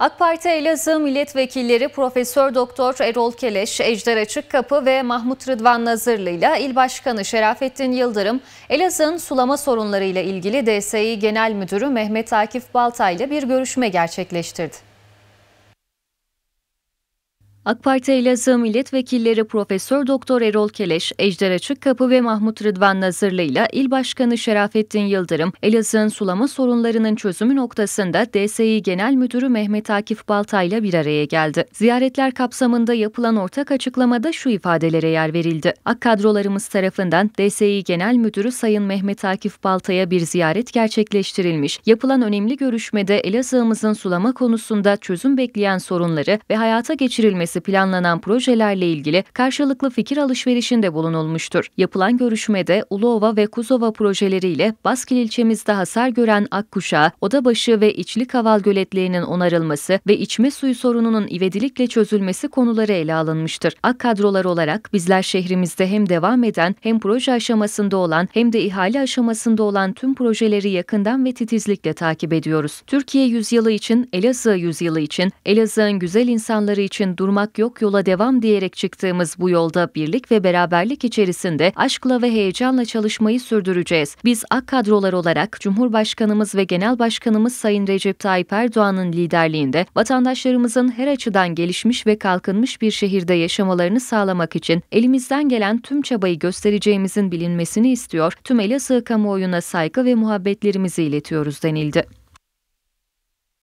AK Parti Elazığ milletvekilleri Profesör Doktor Erol Keleş, Ejder Açıkkapı ve Mahmut Rıdvan Nazırlı ile İl Başkanı Şerafettin Yıldırım, Elazığ'ın sulama sorunları ile ilgili DSİ Genel Müdürü Mehmet Akif Baltay ile bir görüşme gerçekleştirdi. AK Parti Elazığ milletvekilleri Profesör Doktor Erol Keleş, Ejder Açıkkapı ve Mahmut Rıdvan Nazırlı ile İl Başkanı Şerafettin Yıldırım, Elazığ'ın sulama sorunlarının çözümü noktasında DSİ Genel Müdürü Mehmet Akif Baltay ile bir araya geldi. Ziyaretler kapsamında yapılan ortak açıklamada şu ifadelere yer verildi. AK kadrolarımız tarafından DSİ Genel Müdürü Sayın Mehmet Akif Balta'ya bir ziyaret gerçekleştirilmiş. Yapılan önemli görüşmede Elazığ'ımızın sulama konusunda çözüm bekleyen sorunları ve hayata geçirilmesi yapılması planlanan projelerle ilgili karşılıklı fikir alışverişinde bulunulmuştur. Yapılan görüşmede Uluova ve Kuzova projeleriyle Baskil ilçemizde hasar gören Akkuşağı, Odabaşı ve İçli Kaval göletlerinin onarılması ve içme suyu sorununun ivedilikle çözülmesi konuları ele alınmıştır. Ak kadrolar olarak bizler şehrimizde hem devam eden hem proje aşamasında olan hem de ihale aşamasında olan tüm projeleri yakından ve titizlikle takip ediyoruz. Türkiye yüzyılı için, Elazığ yüzyılı için, Elazığ'ın güzel insanları için durma durmak yok yola devam diyerek çıktığımız bu yolda birlik ve beraberlik içerisinde aşkla ve heyecanla çalışmayı sürdüreceğiz. Biz AK kadrolar olarak Cumhurbaşkanımız ve Genel Başkanımız Sayın Recep Tayyip Erdoğan'ın liderliğinde vatandaşlarımızın her açıdan gelişmiş ve kalkınmış bir şehirde yaşamalarını sağlamak için elimizden gelen tüm çabayı göstereceğimizin bilinmesini istiyor, tüm Elazığ kamuoyuna saygı ve muhabbetlerimizi iletiyoruz denildi.